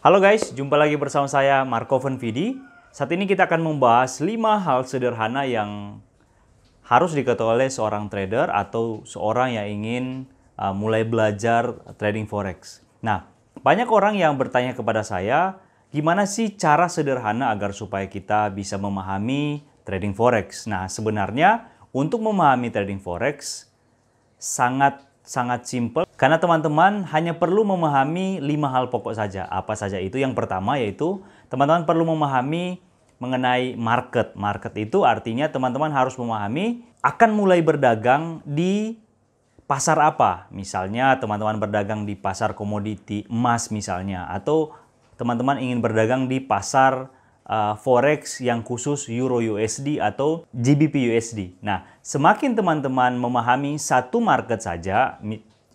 Halo guys, jumpa lagi bersama saya Marco Vidi. Saat ini kita akan membahas 5 hal sederhana yang harus diketahui oleh seorang trader atau seorang yang ingin uh, mulai belajar trading forex. Nah, banyak orang yang bertanya kepada saya, gimana sih cara sederhana agar supaya kita bisa memahami trading forex? Nah, sebenarnya untuk memahami trading forex sangat sangat simple karena teman-teman hanya perlu memahami lima hal pokok saja. Apa saja itu? Yang pertama yaitu teman-teman perlu memahami mengenai market. Market itu artinya teman-teman harus memahami akan mulai berdagang di pasar apa? Misalnya teman-teman berdagang di pasar komoditi emas misalnya atau teman-teman ingin berdagang di pasar uh, forex yang khusus euro USD atau GBP USD. Nah, semakin teman-teman memahami satu market saja,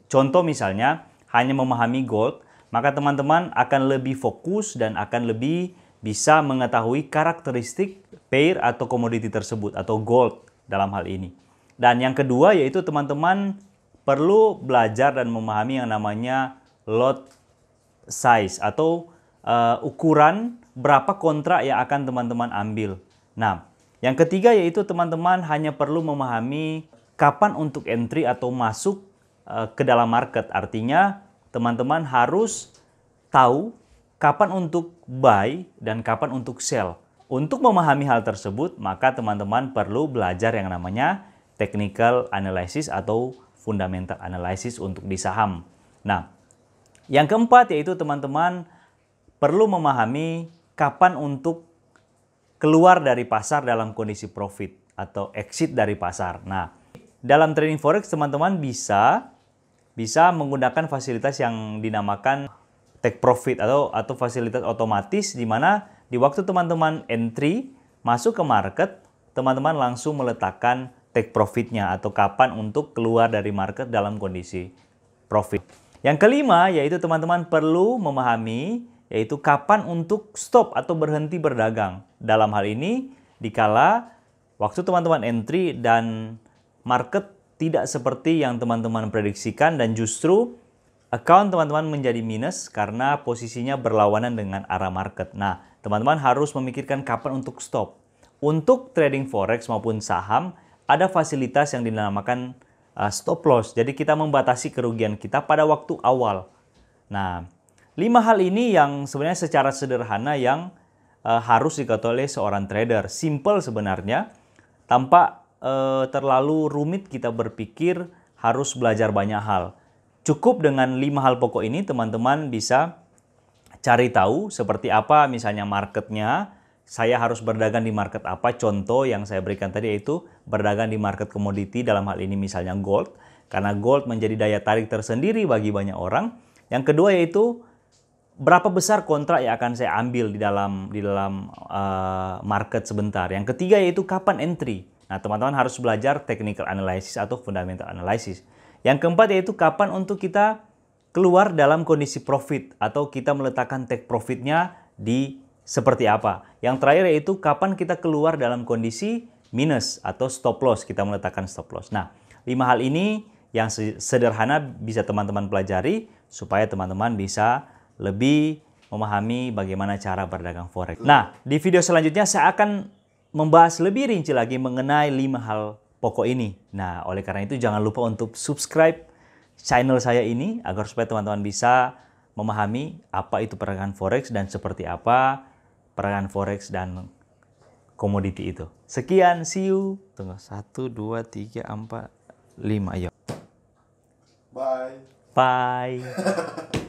contoh misalnya hanya memahami gold, maka teman-teman akan lebih fokus dan akan lebih bisa mengetahui karakteristik pair atau komoditi tersebut atau gold dalam hal ini. Dan yang kedua yaitu teman-teman perlu belajar dan memahami yang namanya lot size atau uh, ukuran berapa kontrak yang akan teman-teman ambil. Nah, yang ketiga yaitu teman-teman hanya perlu memahami kapan untuk entry atau masuk eh, ke dalam market. Artinya, teman-teman harus tahu kapan untuk buy dan kapan untuk sell. Untuk memahami hal tersebut, maka teman-teman perlu belajar yang namanya technical analysis atau fundamental analysis untuk di saham. Nah, yang keempat yaitu teman-teman perlu memahami kapan untuk keluar dari pasar dalam kondisi profit atau exit dari pasar. Nah, dalam trading forex teman-teman bisa bisa menggunakan fasilitas yang dinamakan take profit atau atau fasilitas otomatis di mana di waktu teman-teman entry masuk ke market, teman-teman langsung meletakkan take profitnya atau kapan untuk keluar dari market dalam kondisi profit. Yang kelima yaitu teman-teman perlu memahami yaitu kapan untuk stop atau berhenti berdagang. Dalam hal ini, dikala waktu teman-teman entry dan market tidak seperti yang teman-teman prediksikan dan justru account teman-teman menjadi minus karena posisinya berlawanan dengan arah market. Nah, teman-teman harus memikirkan kapan untuk stop. Untuk trading forex maupun saham, ada fasilitas yang dinamakan uh, stop loss. Jadi kita membatasi kerugian kita pada waktu awal. Nah, Lima hal ini yang sebenarnya secara sederhana yang uh, harus diketahui oleh seorang trader. Simple sebenarnya, tanpa uh, terlalu rumit kita berpikir harus belajar banyak hal. Cukup dengan lima hal pokok ini teman-teman bisa cari tahu seperti apa misalnya marketnya, saya harus berdagang di market apa? Contoh yang saya berikan tadi yaitu berdagang di market komoditi dalam hal ini misalnya gold karena gold menjadi daya tarik tersendiri bagi banyak orang. Yang kedua yaitu berapa besar kontrak yang akan saya ambil di dalam di dalam uh, market sebentar. Yang ketiga yaitu kapan entry. Nah, teman-teman harus belajar technical analysis atau fundamental analysis. Yang keempat yaitu kapan untuk kita keluar dalam kondisi profit atau kita meletakkan take profitnya di seperti apa. Yang terakhir yaitu kapan kita keluar dalam kondisi minus atau stop loss, kita meletakkan stop loss. Nah, lima hal ini yang sederhana bisa teman-teman pelajari supaya teman-teman bisa lebih memahami bagaimana cara berdagang forex. Nah, di video selanjutnya saya akan membahas lebih rinci lagi mengenai lima hal pokok ini. Nah, oleh karena itu jangan lupa untuk subscribe channel saya ini agar supaya teman-teman bisa memahami apa itu perdagangan forex dan seperti apa perdagangan forex dan komoditi itu. Sekian, see you. Tunggu, 1, 2, 3, 4, 5, ayo. Bye. Bye.